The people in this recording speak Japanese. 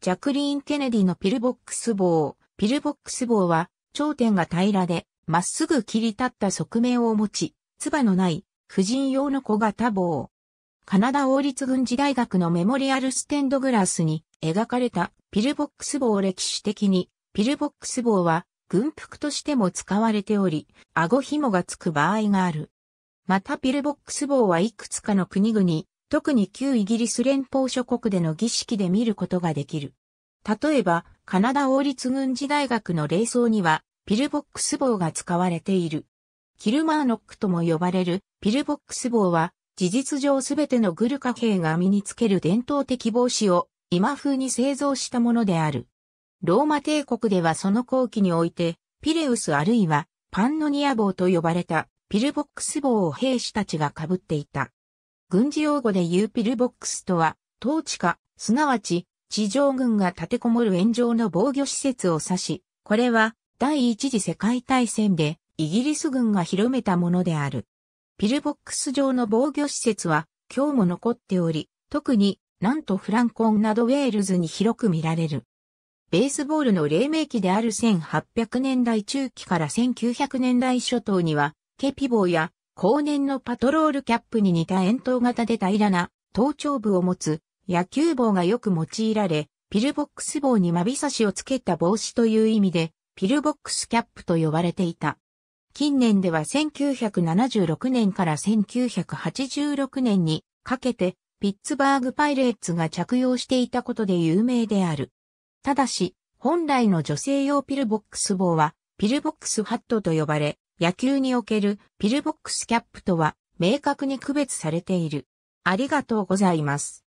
ジャクリーン・ケネディのピルボックス棒。ピルボックス棒は、頂点が平らで、まっすぐ切り立った側面を持ち、唾のない、婦人用の小型棒。カナダ王立軍事大学のメモリアルステンドグラスに描かれたピルボックス棒歴史的に、ピルボックス棒は軍服としても使われており、顎紐がつく場合がある。またピルボックス棒はいくつかの国々、特に旧イギリス連邦諸国での儀式で見ることができる。例えば、カナダ王立軍事大学の礼装には、ピルボックス棒が使われている。キルマーノックとも呼ばれるピルボックス帽は、事実上すべてのグルカ兵が身につける伝統的帽子を今風に製造したものである。ローマ帝国ではその後期において、ピレウスあるいはパンノニア帽と呼ばれたピルボックス帽を兵士たちが被っていた。軍事用語で言うピルボックスとは、統治下、すなわち、地上軍が立てこもる炎上の防御施設を指し、これは第一次世界大戦でイギリス軍が広めたものである。ピルボックス上の防御施設は今日も残っており、特になんとフランコンなどウェールズに広く見られる。ベースボールの黎明期である1800年代中期から1900年代初頭には、ケピボーや後年のパトロールキャップに似た円筒型で平らな頭頂部を持つ野球棒がよく用いられ、ピルボックス棒にまびさしをつけた帽子という意味で、ピルボックスキャップと呼ばれていた。近年では1976年から1986年にかけて、ピッツバーグパイレーツが着用していたことで有名である。ただし、本来の女性用ピルボックス帽は、ピルボックスハットと呼ばれ、野球におけるピルボックスキャップとは明確に区別されている。ありがとうございます。